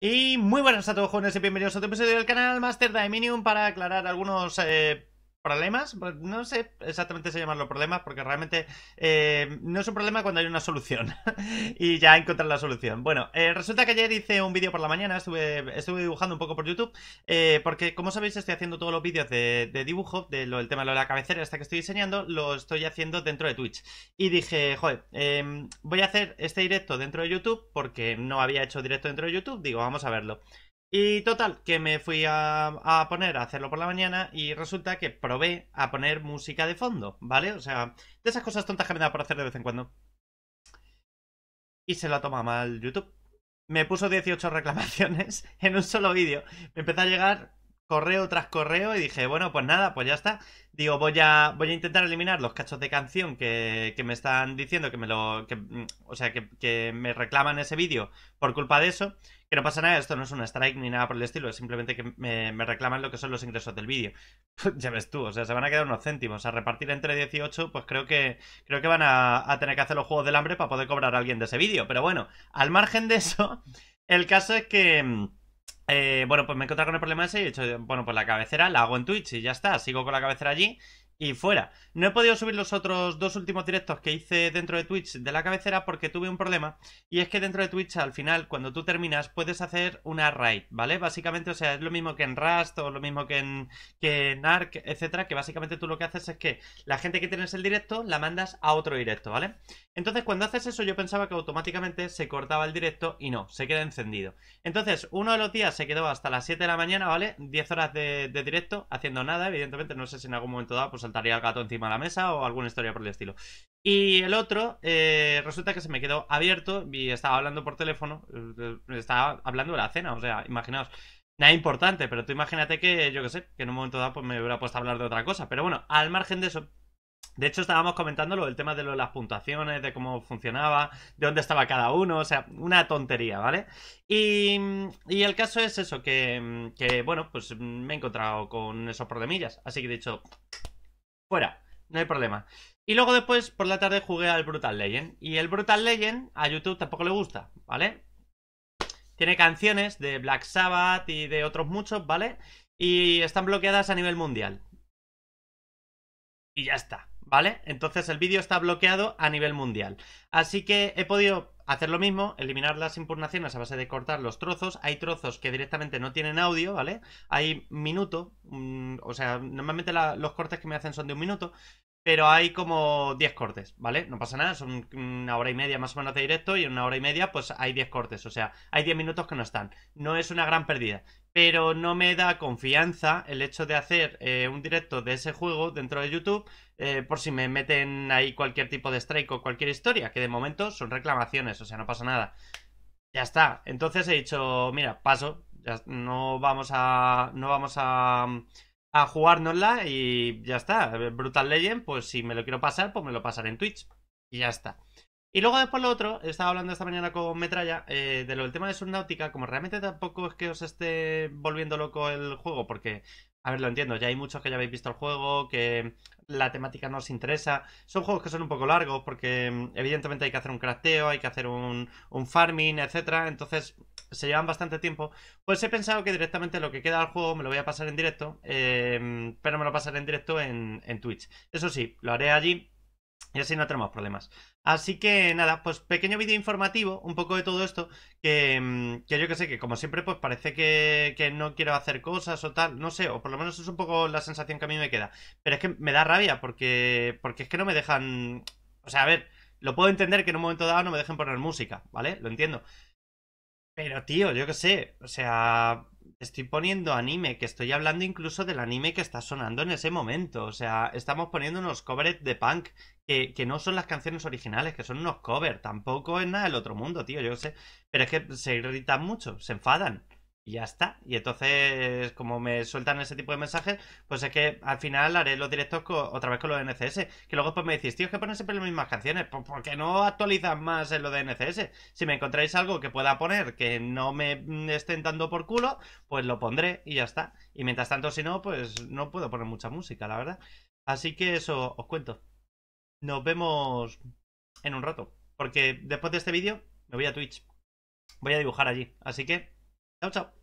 Y muy buenas a todos jóvenes y bienvenidos a otro episodio del canal Master Dominion para aclarar algunos eh, problemas, no sé exactamente si llamarlo problemas, porque realmente eh, no es un problema cuando hay una solución y ya encontrar la solución. Bueno, eh, resulta que ayer hice un vídeo por la mañana, estuve, estuve dibujando un poco por YouTube, eh, porque como sabéis estoy haciendo todos los vídeos de, dibujo, de el tema de la cabecera hasta que estoy diseñando, lo estoy haciendo dentro de Twitch. Y dije, joder, em, voy a hacer este directo dentro de YouTube, porque no había hecho directo dentro de YouTube, digo, vamos a verlo. Y total, que me fui a, poner a hacerlo por la mañana y resulta que probé a poner música de fondo, ¿vale? O sea, de esas cosas tontas que me da por hacer de vez en cuando. Y se la toma mal YouTube. Me puso 18 reclamaciones en un solo vídeo. Me empezó a llegar correo tras correo y dije, bueno, pues nada, pues ya está. Digo, voy a, voy a intentar eliminar los cachos de canción que, que me están diciendo que me lo. Que, mm, o sea, que, me reclaman ese vídeo por culpa de eso. Que no pasa nada, esto no es un strike ni nada por el estilo, es simplemente que me, reclaman lo que son los ingresos del vídeo. ya ves tú, o sea, se van a quedar unos céntimos. A repartir entre 18, pues creo que creo que van a tener que hacer los juegos del hambre para poder cobrar a alguien de ese vídeo. Pero bueno, al margen de eso, el caso es que mm, eh, bueno, pues me he encontrado con el problema ese y he hecho, bueno, pues la cabecera la hago en Twitch y ya está, sigo con la cabecera allí y fuera. No he podido subir los otros dos últimos directos que hice dentro de Twitch de la cabecera porque tuve un problema. Y es que dentro de Twitch, al final, cuando tú terminas, puedes hacer una raid, ¿vale? Básicamente, o sea, es lo mismo que en Rust o lo mismo que en, que en Arc, etcétera. Que básicamente tú lo que haces es que la gente que tienes el directo la mandas a otro directo, ¿vale? Entonces, cuando haces eso, yo pensaba que automáticamente se cortaba el directo y no, se queda encendido. Entonces, uno de los días se quedó hasta las 7 de la mañana, ¿vale? 10 horas de, directo, haciendo nada, evidentemente, no sé si en algún momento dado, pues saltaría el gato encima de la mesa o alguna historia por el estilo. Y el otro, eh, resulta que se me quedó abierto y estaba hablando por teléfono, eh, estaba hablando de la cena, o sea, imaginaos, nada importante, pero tú imagínate que, yo qué sé, que en un momento dado pues, me hubiera puesto a hablar de otra cosa, pero bueno, al margen de eso, de hecho, estábamos comentando lo del tema de las puntuaciones, de cómo funcionaba, de dónde estaba cada uno, o sea, una tontería, ¿vale? Y, y el caso es eso, que, bueno, pues me he encontrado con esos problemillas, así que de hecho fuera, no hay problema. Y luego después, por la tarde, jugué al Brutal Legend. Y el Brutal Legend a YouTube tampoco le gusta, ¿vale? Tiene canciones de Black Sabbath y de otros muchos, ¿vale? Y están bloqueadas a nivel mundial. Y ya está, ¿vale? Entonces el vídeo está bloqueado a nivel mundial. Así que he podido Hacer lo mismo, eliminar las impugnaciones a base de cortar los trozos. Hay trozos que directamente no tienen audio, ¿vale? Hay minuto, mm, o sea, normalmente los cortes que me hacen son de un minuto pero hay como 10 cortes, ¿vale? No pasa nada, son una hora y media más o menos de directo y en una hora y media pues hay 10 cortes, o sea, hay 10 minutos que no están. No es una gran pérdida, pero no me da confianza el hecho de hacer eh, un directo de ese juego dentro de YouTube eh, por si me meten ahí cualquier tipo de strike o cualquier historia, que de momento son reclamaciones, o sea, no pasa nada. Ya está, entonces he dicho, mira, paso, no vamos a... No vamos a a jugárnosla y ya está. Brutal Legend, pues si me lo quiero pasar, pues me lo pasaré en Twitch. Y ya está. Y luego después lo otro, estaba hablando esta mañana con Metralla eh, de lo del tema de Subnautica, como realmente tampoco es que os esté volviendo loco el juego, porque a ver, lo entiendo, ya hay muchos que ya habéis visto el juego, que la temática no os interesa. Son juegos que son un poco largos porque mm, evidentemente hay que hacer un crafteo, hay que hacer un, farming, etcétera. Entonces se llevan bastante tiempo. Pues he pensado que directamente lo que queda al juego me lo voy a pasar en directo, em, pero me lo pasaré en directo en Twitch. Eso sí, lo haré allí y así no tenemos problemas. Así que nada, pues pequeño vídeo informativo, un poco de todo esto, que, mm, yo que sé, que como siempre pues parece que, no quiero hacer cosas o tal, no sé, o por lo menos es un poco la sensación que a mí me queda. Pero es que me da rabia porque, porque es que no me dejan... O sea, a ver, lo puedo entender que en un momento dado no me dejen poner música, ¿vale? Lo entiendo. Pero tío, yo que sé, o sea, Estoy poniendo anime, que estoy hablando incluso del anime que está sonando en ese momento. O sea, estamos poniendo unos covers de punk que, que no son las canciones originales, que son unos covers. Tampoco es nada del otro mundo, tío, yo sé. Pero es que se irritan mucho, se enfadan y ya está. Y entonces, como me sueltan ese tipo de mensajes, pues es que al final haré los directos otra vez con los NCS. Que luego pues me decís, tío, es que ponen siempre las mismas canciones. Pues porque no actualizan más en lo de NCS. Si me encontráis algo que pueda poner que no me mm, estén dando por culo, pues lo pondré y ya está. Y mientras tanto, si no, pues no puedo poner mucha música, la verdad. Así que eso os cuento. Nos vemos en un rato. Porque después de este vídeo me voy a Twitch. Voy a dibujar allí. Así que, chao, chao.